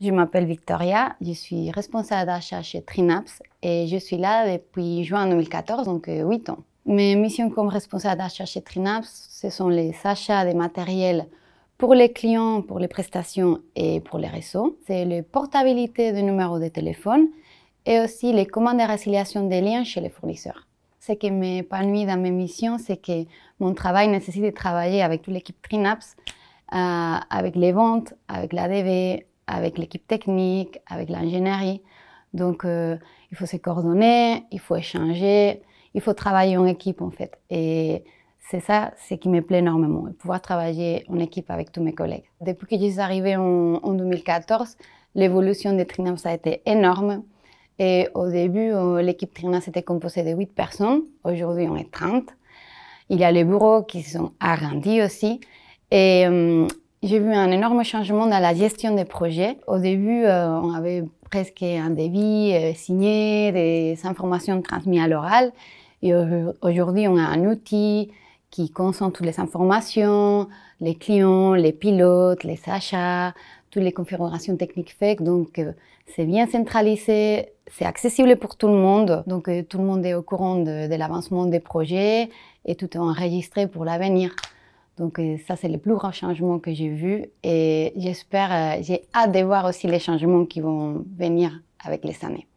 Je m'appelle Victoria, je suis responsable d'achat chez Trinaps et je suis là depuis juin 2014, donc 8 euh, ans. Mes missions comme responsable d'achat chez Trinaps, ce sont les achats de matériels pour les clients, pour les prestations et pour les réseaux. C'est la portabilité des numéros de téléphone et aussi les commandes de résiliation des liens chez les fournisseurs. Ce qui m'épanouit dans mes missions, c'est que mon travail nécessite de travailler avec toute l'équipe Trinaps, euh, avec les ventes, avec la avec l'équipe technique, avec l'ingénierie. Donc, euh, il faut se coordonner, il faut échanger, il faut travailler en équipe en fait. Et c'est ça ce qui me plaît énormément, pouvoir travailler en équipe avec tous mes collègues. Depuis que je suis arrivée en, 2014, l'évolution des Trinam, a été énorme. Et au début, euh, l'équipe Trinam, était composée de 8 personnes. Aujourd'hui, on est 30. Il y a les bureaux qui sont agrandis aussi. Et euh, j'ai vu un énorme changement dans la gestion des projets. Au début, euh, on avait presque un débit euh, signé, des informations transmises à l'oral. Et aujourd'hui, on a un outil qui concentre toutes les informations, les clients, les pilotes, les achats, toutes les configurations techniques faites. Donc, euh, c'est bien centralisé, c'est accessible pour tout le monde. Donc, tout le monde est au courant de l'avancement des projets et tout est enregistré pour l'avenir. Donc euh, ça, c'est le plus grand changement que j'ai vu et j'espère, euh, j'ai hâte de voir aussi les changements qui vont venir avec les années.